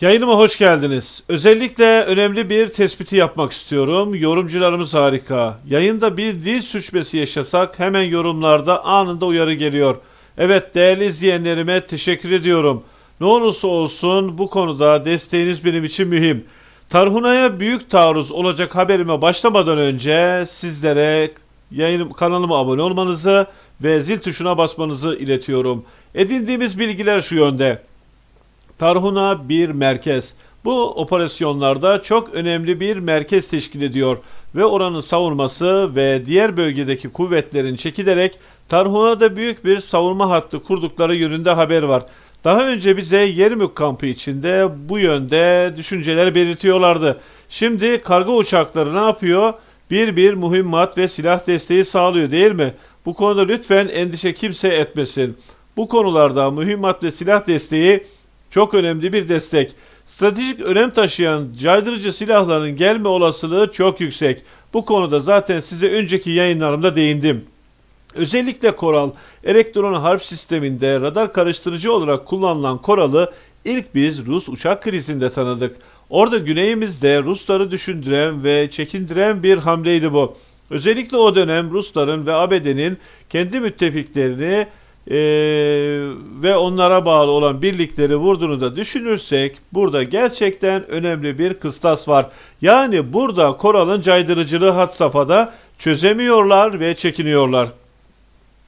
Yayınıma hoş geldiniz. Özellikle önemli bir tespiti yapmak istiyorum. Yorumcularımız harika. Yayında bir dil suçmesi yaşasak hemen yorumlarda anında uyarı geliyor. Evet değerli izleyenlerime teşekkür ediyorum. Ne olursa olsun bu konuda desteğiniz benim için mühim. Tarhuna'ya büyük taarruz olacak haberime başlamadan önce sizlere yayın kanalıma abone olmanızı ve zil tuşuna basmanızı iletiyorum. Edindiğimiz bilgiler şu yönde. Tarhuna bir merkez. Bu operasyonlarda çok önemli bir merkez teşkil ediyor ve oranın savunması ve diğer bölgedeki kuvvetlerin çekilerek Tarhuna'da büyük bir savunma hattı kurdukları yönünde haber var. Daha önce bize Yerimük kampı içinde bu yönde düşünceler belirtiyorlardı. Şimdi kargo uçakları ne yapıyor? Bir bir mühimmat ve silah desteği sağlıyor değil mi? Bu konuda lütfen endişe kimse etmesin. Bu konularda mühimmat ve silah desteği çok önemli bir destek. Stratejik önem taşıyan caydırıcı silahların gelme olasılığı çok yüksek. Bu konuda zaten size önceki yayınlarımda değindim. Özellikle koral, elektron harp sisteminde radar karıştırıcı olarak kullanılan koralı ilk biz Rus uçak krizinde tanıdık. Orada güneyimizde Rusları düşündüren ve çekindiren bir hamleydi bu. Özellikle o dönem Rusların ve ABD'nin kendi müttefiklerini e, ve onlara bağlı olan birlikleri vurduğunu da düşünürsek burada gerçekten önemli bir kıstas var. Yani burada Koral'ın caydırıcılığı had safhada çözemiyorlar ve çekiniyorlar.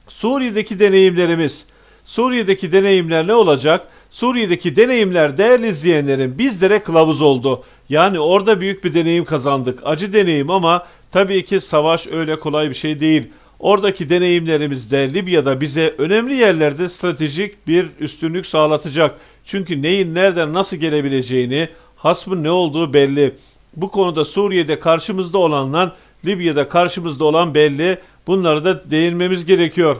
Suriye'deki deneyimlerimiz, Suriye'deki deneyimler ne olacak? Suriye'deki deneyimler değerli izleyenlerin bizlere kılavuz oldu. Yani orada büyük bir deneyim kazandık. Acı deneyim ama tabii ki savaş öyle kolay bir şey değil. Oradaki deneyimlerimiz de Libya'da bize önemli yerlerde stratejik bir üstünlük sağlatacak. Çünkü neyin nereden nasıl gelebileceğini, hasmın ne olduğu belli. Bu konuda Suriye'de karşımızda olanlar, Libya'da karşımızda olan belli. Bunlara da değinmemiz gerekiyor.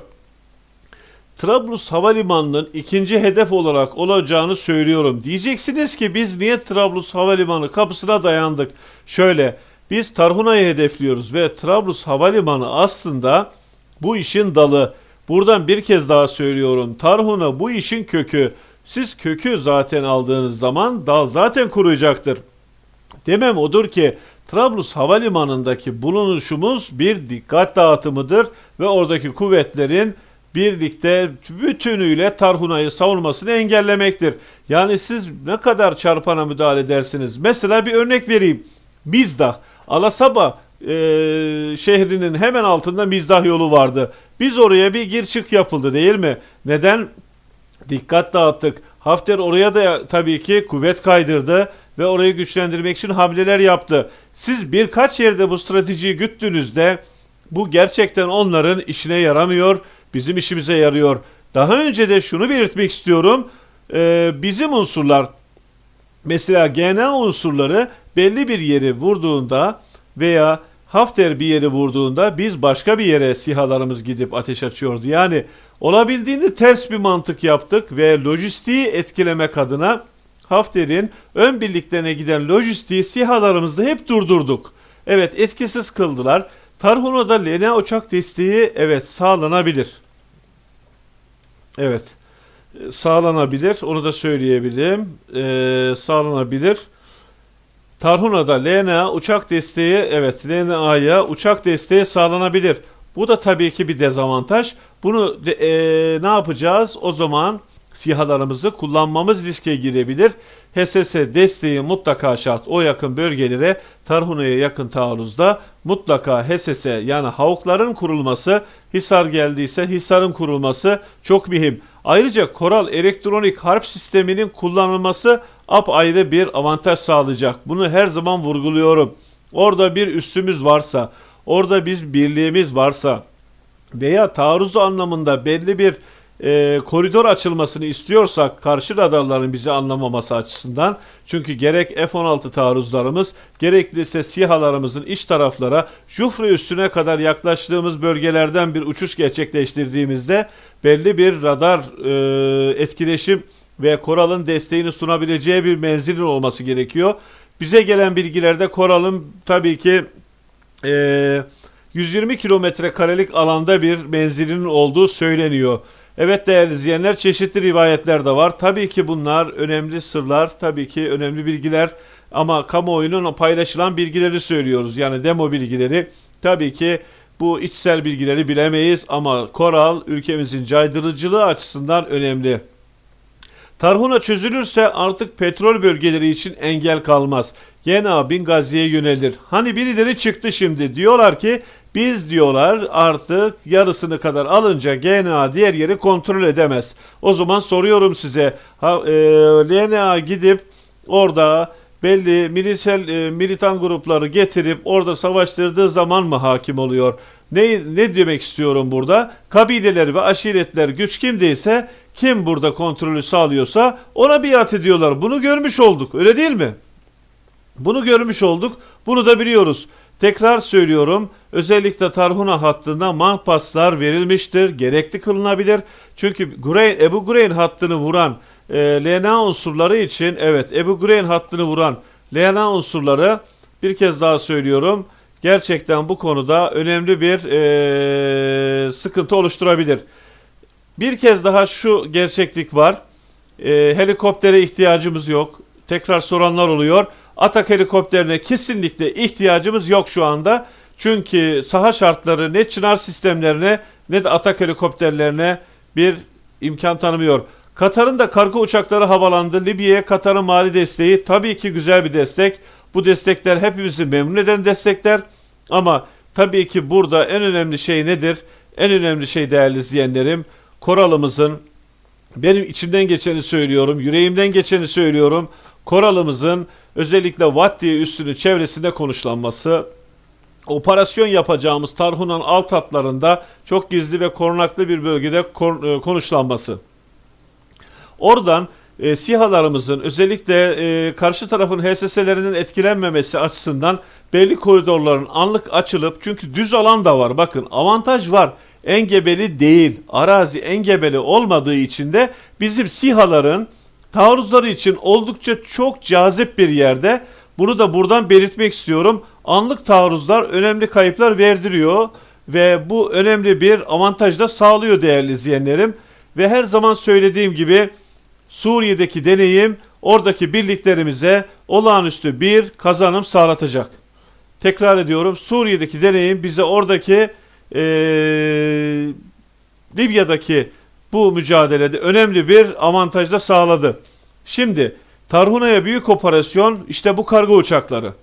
Trablus Havalimanı'nın ikinci hedef olarak olacağını söylüyorum. Diyeceksiniz ki biz niye Trablus Havalimanı kapısına dayandık? Şöyle, biz Tarhuna'yı hedefliyoruz ve Trablus Havalimanı aslında bu işin dalı. Buradan bir kez daha söylüyorum. Tarhuna bu işin kökü. Siz kökü zaten aldığınız zaman dal zaten kuruyacaktır. Demem odur ki Trablus Havalimanı'ndaki bulunuşumuz bir dikkat dağıtımıdır ve oradaki kuvvetlerin birlikte bütünüyle Tarhuna'yı savunmasını engellemektir. Yani siz ne kadar çarpana müdahale edersiniz? Mesela bir örnek vereyim. Mizdah. Alasaba e, şehrinin hemen altında mizdah yolu vardı. Biz oraya bir gir çık yapıldı değil mi? Neden? Dikkat dağıttık. Hafter oraya da tabii ki kuvvet kaydırdı ve orayı güçlendirmek için hamleler yaptı. Siz birkaç yerde bu stratejiyi güttünüz de bu gerçekten onların işine yaramıyor, bizim işimize yarıyor. Daha önce de şunu belirtmek istiyorum. Ee, bizim unsurlar mesela GNA unsurları belli bir yeri vurduğunda veya Hafter bir yeri vurduğunda biz başka bir yere sihalarımız gidip ateş açıyordu. Yani olabildiğini ters bir mantık yaptık ve lojistiği etkilemek adına Hafter'in ön birliklerine giden lojistiği sihalarımızda hep durdurduk. Evet etkisiz kıldılar. Tarhuna'da Lena uçak desteği evet sağlanabilir. Evet sağlanabilir onu da söyleyebilirim. Ee, sağlanabilir. Tarhuna'da LNA uçak desteği evet LNA'ya uçak desteği sağlanabilir. Bu da tabii ki bir dezavantaj. Bunu de, e, ne yapacağız? O zaman sihalarımızı kullanmamız riske girebilir. HSS desteği mutlaka şart. O yakın bölgelere Tarhuna'ya yakın taarruzda mutlaka HSS yani havukların kurulması, Hisar geldiyse Hisar'ın kurulması çok mühim. Ayrıca Koral elektronik harp sisteminin kullanılması apayrı bir avantaj sağlayacak. Bunu her zaman vurguluyorum. Orada bir üstümüz varsa, orada biz birliğimiz varsa veya taarruzu anlamında belli bir e, koridor açılmasını istiyorsak karşı radarların bizi anlamaması açısından çünkü gerek F-16 taarruzlarımız gerekli SİHA'larımızın iç taraflara Jufre üstüne kadar yaklaştığımız bölgelerden bir uçuş gerçekleştirdiğimizde belli bir radar e, etkileşim ve Koral'ın desteğini sunabileceği bir menzilin olması gerekiyor. Bize gelen bilgilerde Koral'ın tabii ki e, 120 kilometre karelik alanda bir menzilinin olduğu söyleniyor. Evet değerli izleyenler çeşitli rivayetler de var. Tabii ki bunlar önemli sırlar, tabii ki önemli bilgiler ama kamuoyunun paylaşılan bilgileri söylüyoruz. Yani demo bilgileri. Tabii ki bu içsel bilgileri bilemeyiz ama Koral ülkemizin caydırıcılığı açısından önemli. Tarhuna çözülürse artık petrol bölgeleri için engel kalmaz. Cenab-ı Gazze'ye yönelir. Hani birileri çıktı şimdi diyorlar ki biz diyorlar artık yarısını kadar alınca GNA diğer yeri kontrol edemez. O zaman soruyorum size ha, e, gidip orada belli milisel e, militan grupları getirip orada savaştırdığı zaman mı hakim oluyor? Ne, ne demek istiyorum burada? Kabileler ve aşiretler güç kimdeyse kim burada kontrolü sağlıyorsa ona biat ediyorlar. Bunu görmüş olduk. Öyle değil mi? Bunu görmüş olduk. Bunu da biliyoruz. Tekrar söylüyorum. Özellikle Tarhuna hattına mahpaslar verilmiştir. Gerekli kılınabilir. Çünkü Gureyn, Ebu Gureyn hattını vuran e, LNA unsurları için evet Ebu Gureyn hattını vuran LNA unsurları bir kez daha söylüyorum. Gerçekten bu konuda önemli bir e, sıkıntı oluşturabilir. Bir kez daha şu gerçeklik var. E, helikoptere ihtiyacımız yok. Tekrar soranlar oluyor. Atak helikopterine kesinlikle ihtiyacımız yok şu anda. Çünkü saha şartları ne çınar sistemlerine ne de atak helikopterlerine bir imkan tanımıyor. Katar'ın da kargo uçakları havalandı. Libya'ya Katar'ın mali desteği tabii ki güzel bir destek. Bu destekler hepimizi memnun eden destekler. Ama tabii ki burada en önemli şey nedir? En önemli şey değerli izleyenlerim Koral'ımızın benim içimden geçeni söylüyorum, yüreğimden geçeni söylüyorum. Koral'ımızın özellikle Vat diye üstünün çevresinde konuşlanması operasyon yapacağımız Tarhun'un alt hatlarında çok gizli ve korunaklı bir bölgede e, konuşlanması. Oradan e, SİHA'larımızın özellikle e, karşı tarafın HSS'lerinin etkilenmemesi açısından belli koridorların anlık açılıp çünkü düz alan da var bakın avantaj var engebeli değil. Arazi engebeli olmadığı için de bizim sihaların taarruzları için oldukça çok cazip bir yerde. Bunu da buradan belirtmek istiyorum. Anlık taarruzlar önemli kayıplar verdiriyor ve bu önemli bir avantaj da sağlıyor değerli izleyenlerim. Ve her zaman söylediğim gibi Suriye'deki deneyim oradaki birliklerimize olağanüstü bir kazanım sağlatacak. Tekrar ediyorum Suriye'deki deneyim bize oradaki e, Libya'daki bu mücadelede önemli bir avantaj da sağladı. Şimdi Tarhuna'ya büyük operasyon işte bu kargo uçakları.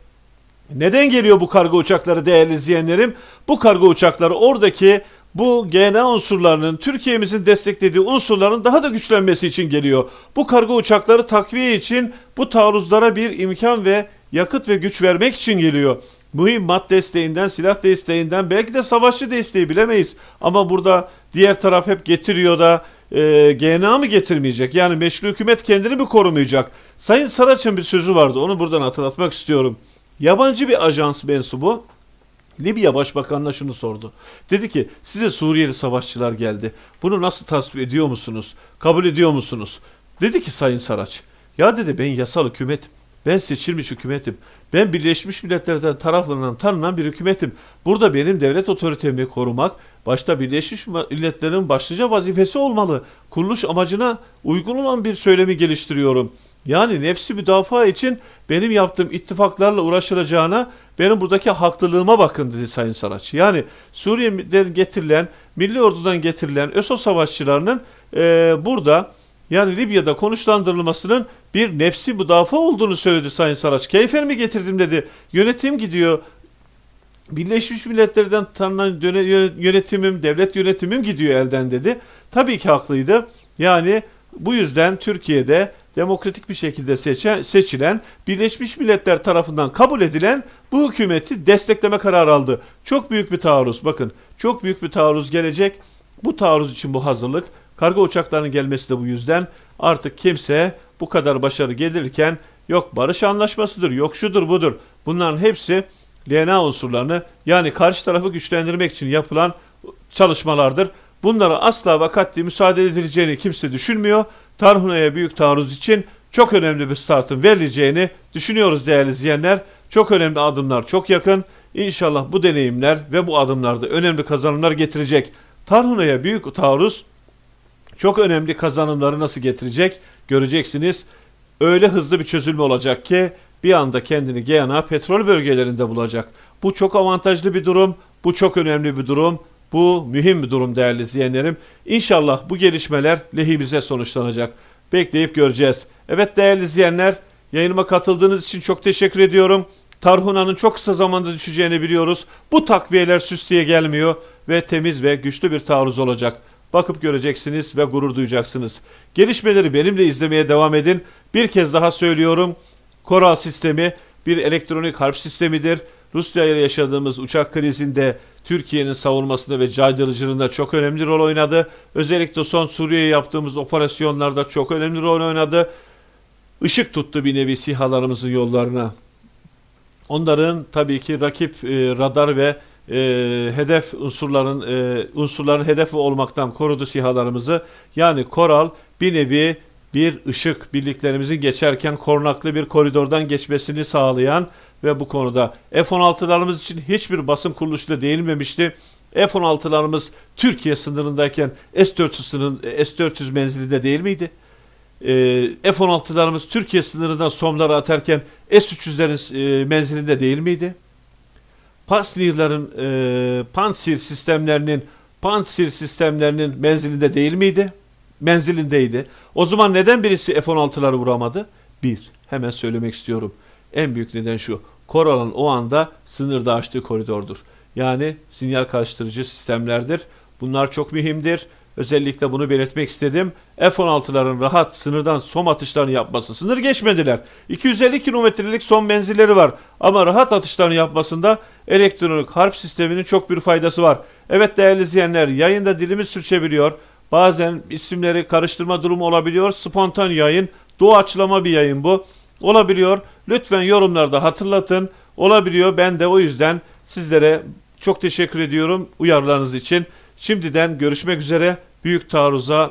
Neden geliyor bu kargo uçakları değerli izleyenlerim? Bu kargo uçakları oradaki bu GNA unsurlarının Türkiye'mizin desteklediği unsurların daha da güçlenmesi için geliyor. Bu kargo uçakları takviye için bu taarruzlara bir imkan ve yakıt ve güç vermek için geliyor mühimmat desteğinden, silah desteğinden, belki de savaşçı desteği bilemeyiz. Ama burada diğer taraf hep getiriyor da e, GNA mı getirmeyecek? Yani meşru hükümet kendini mi korumayacak? Sayın Saraç'ın bir sözü vardı, onu buradan hatırlatmak istiyorum. Yabancı bir ajans mensubu Libya Başbakanı'na şunu sordu. Dedi ki size Suriyeli savaşçılar geldi. Bunu nasıl tasvip ediyor musunuz? Kabul ediyor musunuz? Dedi ki Sayın Saraç. Ya dedi ben yasal hükümetim. Ben seçilmiş hükümetim. Ben Birleşmiş Milletler'den tarafından tanınan bir hükümetim. Burada benim devlet otoritemi korumak, başta Birleşmiş Milletler'in başlıca vazifesi olmalı. Kuruluş amacına uygun olan bir söylemi geliştiriyorum. Yani nefsi müdafaa için benim yaptığım ittifaklarla uğraşılacağına benim buradaki haklılığıma bakın dedi Sayın Saraç. Yani Suriye'den getirilen, Milli Ordu'dan getirilen ÖSO savaşçılarının e, burada burada yani Libya'da konuşlandırılmasının bir nefsi müdafa olduğunu söyledi Sayın Saraç. Keyfen mi getirdim dedi. Yönetim gidiyor. Birleşmiş Milletler'den tanınan yönetimim, devlet yönetimim gidiyor elden dedi. Tabii ki haklıydı. Yani bu yüzden Türkiye'de demokratik bir şekilde seçen, seçilen, Birleşmiş Milletler tarafından kabul edilen bu hükümeti destekleme kararı aldı. Çok büyük bir taarruz bakın. Çok büyük bir taarruz gelecek. Bu taarruz için bu hazırlık Kargo uçaklarının gelmesi de bu yüzden artık kimse bu kadar başarı gelirken yok barış anlaşmasıdır, yok şudur budur. Bunların hepsi DNA unsurlarını yani karşı tarafı güçlendirmek için yapılan çalışmalardır. Bunlara asla ve müsaade edileceğini kimse düşünmüyor. Tarhuna'ya büyük taarruz için çok önemli bir startın verileceğini düşünüyoruz değerli izleyenler. Çok önemli adımlar çok yakın. İnşallah bu deneyimler ve bu adımlarda önemli kazanımlar getirecek. Tarhuna'ya büyük taarruz çok önemli kazanımları nasıl getirecek göreceksiniz. Öyle hızlı bir çözülme olacak ki bir anda kendini GNA petrol bölgelerinde bulacak. Bu çok avantajlı bir durum, bu çok önemli bir durum, bu mühim bir durum değerli izleyenlerim. İnşallah bu gelişmeler lehimize sonuçlanacak. Bekleyip göreceğiz. Evet değerli izleyenler, yayınıma katıldığınız için çok teşekkür ediyorum. Tarhuna'nın çok kısa zamanda düşeceğini biliyoruz. Bu takviyeler süs diye gelmiyor ve temiz ve güçlü bir taarruz olacak. Bakıp göreceksiniz ve gurur duyacaksınız. Gelişmeleri benimle izlemeye devam edin. Bir kez daha söylüyorum. Koral sistemi bir elektronik harp sistemidir. Rusya ile yaşadığımız uçak krizinde Türkiye'nin savunmasında ve caydırıcılığında çok önemli rol oynadı. Özellikle son Suriye'ye yaptığımız operasyonlarda çok önemli rol oynadı. Işık tuttu bir nevi sihalarımızın yollarına. Onların tabii ki rakip e, radar ve e, hedef unsurların e, unsurların hedefi olmaktan korudu sihalarımızı. Yani koral bir nevi bir ışık birliklerimizin geçerken korunaklı bir koridordan geçmesini sağlayan ve bu konuda F-16'larımız için hiçbir basın kuruluşu kuruluşla değinilmemişti. F-16'larımız Türkiye sınırındayken S-400'ün S-400 menzilinde değil miydi? E, F-16'larımız Türkiye sınırından somları atarken S-300'lerin e, menzilinde değil miydi? Panzerlerin e, Panzer sistemlerinin Panzer sistemlerinin menzilinde değil miydi? Menzilindeydi. O zaman neden birisi F-16'ları vuramadı? Bir, hemen söylemek istiyorum. En büyük neden şu. Koral'ın o anda sınırda açtığı koridordur. Yani sinyal karıştırıcı sistemlerdir. Bunlar çok mühimdir. Özellikle bunu belirtmek istedim. F-16'ların rahat sınırdan son atışlarını yapması. Sınır geçmediler. 250 kilometrelik son menzilleri var. Ama rahat atışlarını yapmasında elektronik harp sisteminin çok bir faydası var. Evet değerli izleyenler yayında dilimiz sürçebiliyor. Bazen isimleri karıştırma durumu olabiliyor. Spontan yayın, doğaçlama bir yayın bu. Olabiliyor. Lütfen yorumlarda hatırlatın. Olabiliyor. Ben de o yüzden sizlere çok teşekkür ediyorum uyarılarınız için. Şimdiden görüşmek üzere. Büyük taarruza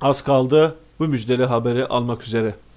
az kaldı. Bu müjdeli haberi almak üzere.